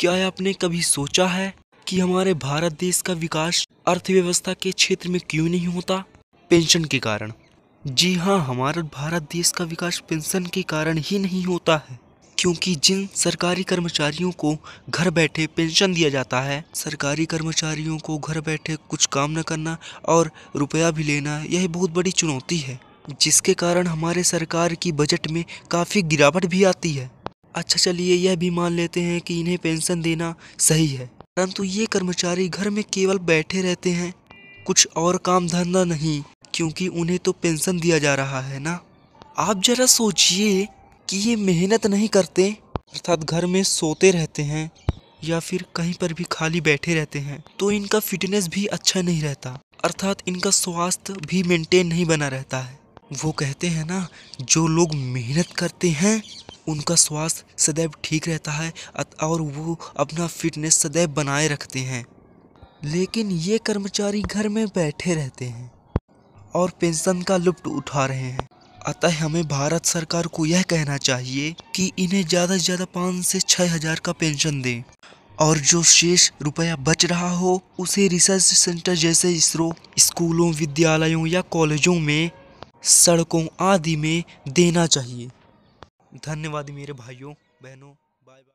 क्या आपने कभी सोचा है कि हमारे भारत देश का विकास अर्थव्यवस्था के क्षेत्र में क्यों नहीं होता पेंशन के कारण जी हाँ हमारा भारत देश का विकास पेंशन के कारण ही नहीं होता है क्योंकि जिन सरकारी कर्मचारियों को घर बैठे पेंशन दिया जाता है सरकारी कर्मचारियों को घर बैठे कुछ काम न करना और रुपया भी लेना यह बहुत बड़ी चुनौती है जिसके कारण हमारे सरकार की बजट में काफ़ी गिरावट भी आती है अच्छा चलिए यह भी मान लेते हैं कि इन्हें पेंशन देना सही है परंतु ये कर्मचारी घर में केवल बैठे रहते हैं कुछ और काम धंधा नहीं क्योंकि उन्हें तो पेंशन दिया जा रहा है ना आप जरा सोचिए कि ये मेहनत नहीं करते अर्थात घर में सोते रहते हैं या फिर कहीं पर भी खाली बैठे रहते हैं तो इनका फिटनेस भी अच्छा नहीं रहता अर्थात इनका स्वास्थ्य भी मेंटेन नहीं बना रहता है वो कहते हैं ना जो लोग मेहनत करते हैं उनका स्वास्थ्य सदैव ठीक रहता है और वो अपना फिटनेस सदैव बनाए रखते हैं लेकिन ये कर्मचारी घर में बैठे रहते हैं और पेंशन का लुप्त उठा रहे हैं अतः हमें भारत सरकार को यह कहना चाहिए कि इन्हें ज़्यादा से ज़्यादा पाँच से छः हज़ार का पेंशन दें और जो शेष रुपया बच रहा हो उसे रिसर्च सेंटर जैसे इसरो स्कूलों विद्यालयों या कॉलेजों में सड़कों आदि में देना चाहिए धन्यवाद मेरे भाइयों बहनों बाय बाय